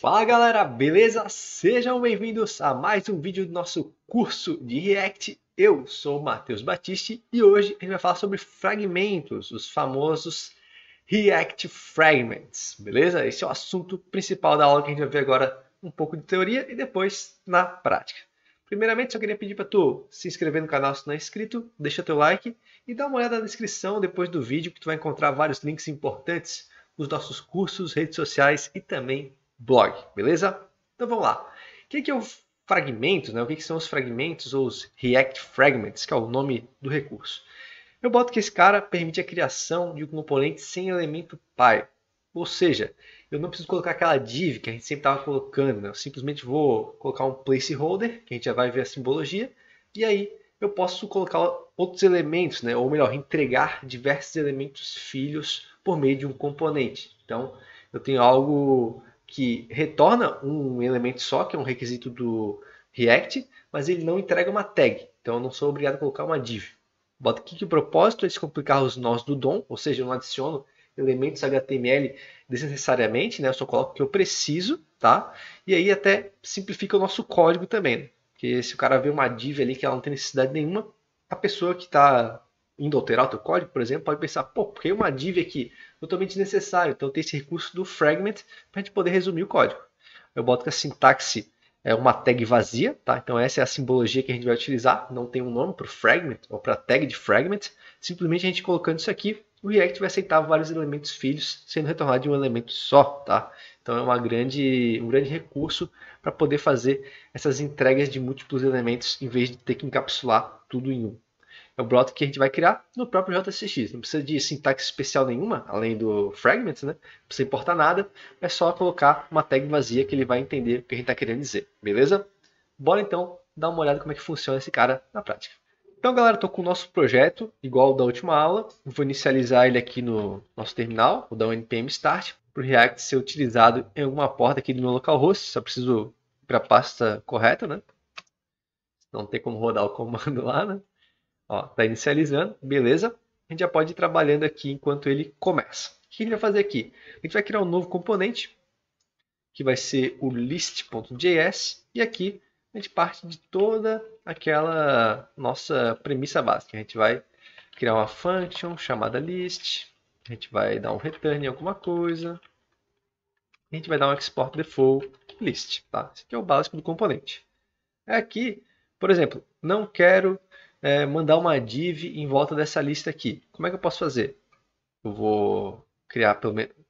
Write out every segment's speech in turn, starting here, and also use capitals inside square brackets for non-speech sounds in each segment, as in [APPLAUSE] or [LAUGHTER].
Fala galera, beleza? Sejam bem-vindos a mais um vídeo do nosso curso de React. Eu sou o Matheus Batiste e hoje a gente vai falar sobre fragmentos, os famosos React Fragments, beleza? Esse é o assunto principal da aula que a gente vai ver agora um pouco de teoria e depois na prática. Primeiramente, só queria pedir para tu se inscrever no canal se não é inscrito, deixa teu like e dá uma olhada na descrição depois do vídeo que tu vai encontrar vários links importantes os nossos cursos, redes sociais e também blog, beleza? Então vamos lá. O que é, que é o fragmento, né? O que, é que são os fragmentos ou os React Fragments, que é o nome do recurso? Eu boto que esse cara permite a criação de um componente sem elemento pai. Ou seja, eu não preciso colocar aquela div que a gente sempre estava colocando. Né? Eu simplesmente vou colocar um placeholder, que a gente já vai ver a simbologia, e aí eu posso colocar outros elementos, né? ou melhor, entregar diversos elementos filhos por meio de um componente. Então, eu tenho algo que retorna um elemento só, que é um requisito do React, mas ele não entrega uma tag. Então eu não sou obrigado a colocar uma div. Bota aqui que o propósito é descomplicar os nós do DOM, ou seja, eu não adiciono elementos HTML desnecessariamente, né? Eu só coloco o que eu preciso, tá? E aí até simplifica o nosso código também, né? Porque se o cara vê uma div ali que ela não tem necessidade nenhuma, a pessoa que está indo alterar o teu código, por exemplo, pode pensar, pô, por que uma div aqui? Totalmente desnecessário. Então tem esse recurso do fragment para a gente poder resumir o código. Eu boto que a sintaxe é uma tag vazia, tá? Então essa é a simbologia que a gente vai utilizar, não tem um nome para o fragment ou para a tag de fragment. Simplesmente a gente colocando isso aqui, o React vai aceitar vários elementos filhos sendo retornado de um elemento só, tá? Então é uma grande, um grande recurso para poder fazer essas entregas de múltiplos elementos em vez de ter que encapsular tudo em um é o bloco que a gente vai criar no próprio JSX. Não precisa de sintaxe especial nenhuma, além do fragments, né? Não precisa importar nada, é só colocar uma tag vazia que ele vai entender o que a gente está querendo dizer, beleza? Bora então dar uma olhada como é que funciona esse cara na prática. Então, galera, estou com o nosso projeto, igual ao da última aula. Vou inicializar ele aqui no nosso terminal, vou dar um npm start para o React ser utilizado em alguma porta aqui do meu localhost. Só preciso ir para a pasta correta, né? Não tem como rodar o comando [LAUGHS] lá, né? Está inicializando, beleza? A gente já pode ir trabalhando aqui enquanto ele começa. O que a gente vai fazer aqui? A gente vai criar um novo componente, que vai ser o list.js, e aqui a gente parte de toda aquela nossa premissa básica. A gente vai criar uma function chamada list, a gente vai dar um return em alguma coisa, a gente vai dar um export default list, tá? Esse aqui é o básico do componente. É aqui, por exemplo, não quero é, mandar uma div em volta dessa lista aqui. Como é que eu posso fazer? Eu vou criar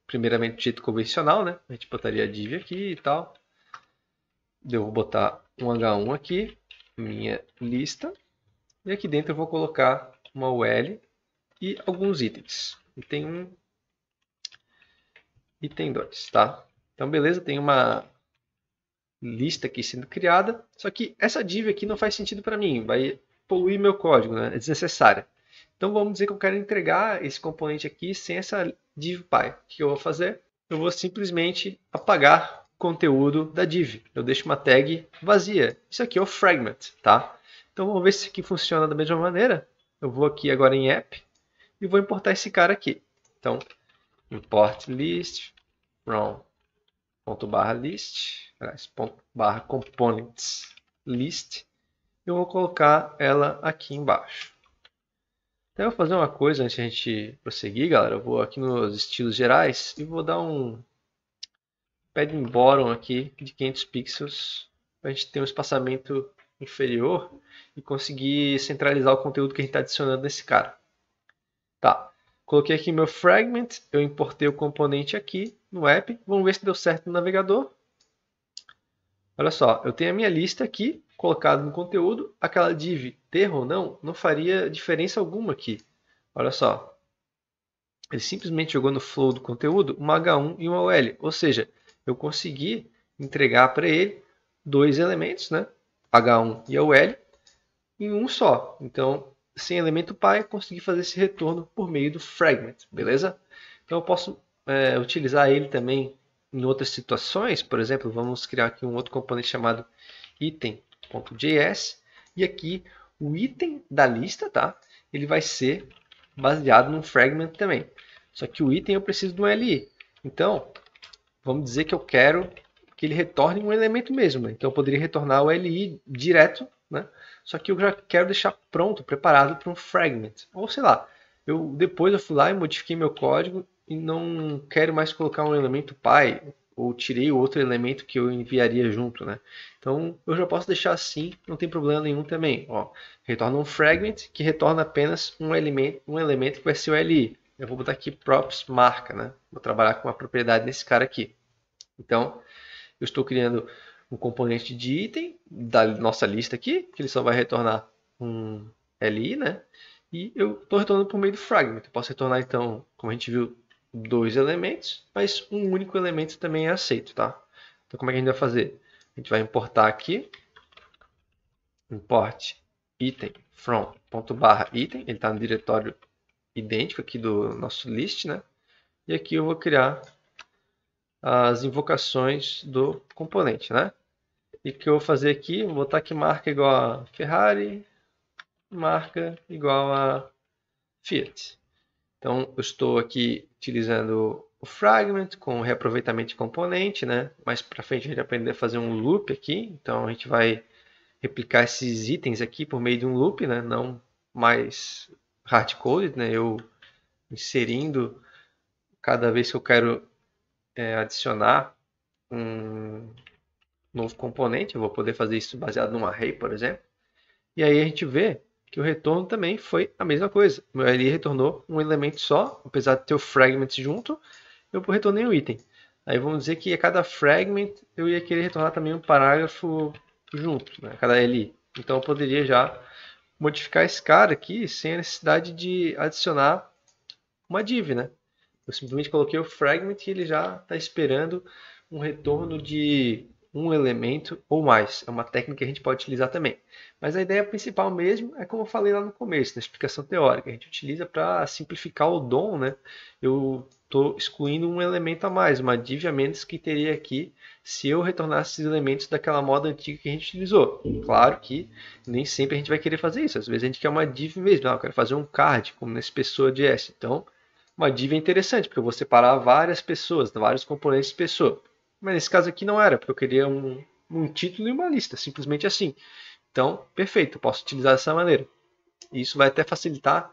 primeiramente do jeito convencional, né? A gente botaria a div aqui e tal. Eu vou botar um H1 aqui, minha lista. E aqui dentro eu vou colocar uma UL e alguns itens. Item 1, item 2, tá? Então, beleza, tem uma lista aqui sendo criada. Só que essa div aqui não faz sentido para mim. Vai poluir meu código, né? é desnecessária. Então vamos dizer que eu quero entregar esse componente aqui sem essa div pai. O que eu vou fazer? Eu vou simplesmente apagar o conteúdo da div. Eu deixo uma tag vazia. Isso aqui é o fragment, tá? Então vamos ver se aqui funciona da mesma maneira. Eu vou aqui agora em app e vou importar esse cara aqui. Então, import list from ponto barra list, aliás, ponto barra components list eu vou colocar ela aqui embaixo. Então, eu vou fazer uma coisa antes de a gente prosseguir, galera. Eu vou aqui nos estilos gerais e vou dar um padding bottom aqui de 500 pixels para a gente ter um espaçamento inferior e conseguir centralizar o conteúdo que a gente está adicionando nesse cara. Tá, coloquei aqui meu fragment, eu importei o componente aqui no app. Vamos ver se deu certo no navegador. Olha só, eu tenho a minha lista aqui colocado no conteúdo, aquela div ter ou não, não faria diferença alguma aqui. Olha só. Ele simplesmente jogou no flow do conteúdo uma H1 e uma OL. Ou seja, eu consegui entregar para ele dois elementos, né? H1 e a OL, em um só. Então, sem elemento pai, consegui fazer esse retorno por meio do fragment, beleza? Então, eu posso é, utilizar ele também em outras situações. Por exemplo, vamos criar aqui um outro componente chamado item index.js e aqui o item da lista, tá? Ele vai ser baseado num fragment também. Só que o item eu preciso de um li. Então, vamos dizer que eu quero que ele retorne um elemento mesmo. Né? Então eu poderia retornar o li direto, né? Só que eu já quero deixar pronto, preparado para um fragment. Ou sei lá, eu depois eu fui lá e modifiquei meu código e não quero mais colocar um elemento pai, ou tirei outro elemento que eu enviaria junto, né? Então, eu já posso deixar assim, não tem problema nenhum também, ó. Retorna um fragment que retorna apenas um elemento, um elemento que vai ser o li. Eu vou botar aqui props marca, né? Vou trabalhar com uma propriedade nesse cara aqui. Então, eu estou criando um componente de item da nossa lista aqui, que ele só vai retornar um li, né? E eu estou retornando por meio do fragment. Eu posso retornar, então, como a gente viu, dois elementos, mas um único elemento também é aceito, tá? Então, como é que a gente vai fazer? A gente vai importar aqui, import item from ponto barra item, ele está no diretório idêntico aqui do nosso list, né? E aqui eu vou criar as invocações do componente, né? E o que eu vou fazer aqui, vou botar aqui marca igual a Ferrari, marca igual a Fiat. Então, eu estou aqui utilizando o fragment com reaproveitamento de componente, né? Mais para frente a gente vai aprender a fazer um loop aqui, então a gente vai replicar esses itens aqui por meio de um loop, né? Não mais hardcoded, né? Eu inserindo cada vez que eu quero é, adicionar um novo componente, eu vou poder fazer isso baseado num array, por exemplo. E aí a gente vê que o retorno também foi a mesma coisa. Meu li retornou um elemento só, apesar de ter o fragment junto, eu retornei um item. Aí vamos dizer que a cada fragment eu ia querer retornar também um parágrafo junto, né? a cada li. Então eu poderia já modificar esse cara aqui sem a necessidade de adicionar uma div, né? Eu simplesmente coloquei o fragment e ele já está esperando um retorno de um elemento ou mais. É uma técnica que a gente pode utilizar também. Mas a ideia principal mesmo é como eu falei lá no começo, na explicação teórica. A gente utiliza para simplificar o DOM, né? Eu estou excluindo um elemento a mais, uma div a menos que teria aqui se eu retornasse esses elementos daquela moda antiga que a gente utilizou. Claro que nem sempre a gente vai querer fazer isso. Às vezes a gente quer uma div mesmo. Ah, eu quero fazer um card, como nesse pessoa de S. Então, uma div é interessante, porque eu vou separar várias pessoas, vários componentes de pessoa. Mas nesse caso aqui não era, porque eu queria um, um título e uma lista, simplesmente assim. Então, perfeito, eu posso utilizar dessa maneira. E isso vai até facilitar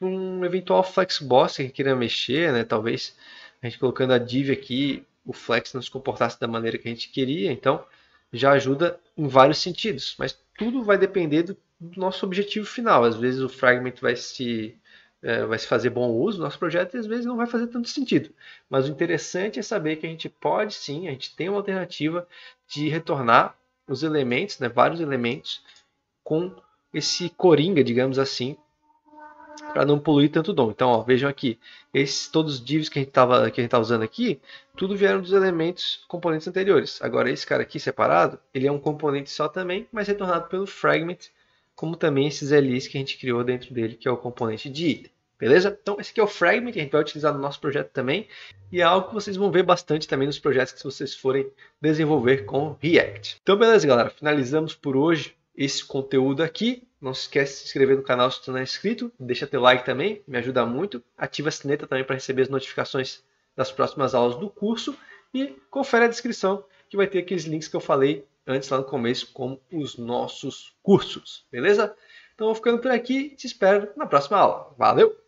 um eventual flexboss que queira mexer, né? Talvez a gente colocando a div aqui, o flex não se comportasse da maneira que a gente queria, então já ajuda em vários sentidos. Mas tudo vai depender do, do nosso objetivo final. Às vezes o fragment vai se é, vai se fazer bom uso, nosso projeto às vezes não vai fazer tanto sentido. Mas o interessante é saber que a gente pode sim, a gente tem uma alternativa de retornar os elementos, né, vários elementos, com esse coringa, digamos assim, para não poluir tanto DOM. Então, ó, vejam aqui, esses todos os divs que a gente estava usando aqui, tudo vieram dos elementos componentes anteriores. Agora, esse cara aqui separado, ele é um componente só também, mas retornado pelo fragment, como também esses LIs que a gente criou dentro dele, que é o componente de item. Beleza? Então esse aqui é o fragment que a gente vai utilizar no nosso projeto também e é algo que vocês vão ver bastante também nos projetos que vocês forem desenvolver com React. Então beleza galera, finalizamos por hoje esse conteúdo aqui. Não se esquece de se inscrever no canal se você não é inscrito, deixa teu like também, me ajuda muito. Ativa a sineta também para receber as notificações das próximas aulas do curso e confere a descrição que vai ter aqueles links que eu falei antes lá no começo, como os nossos cursos, beleza? Então, vou ficando por aqui, te espero na próxima aula. Valeu!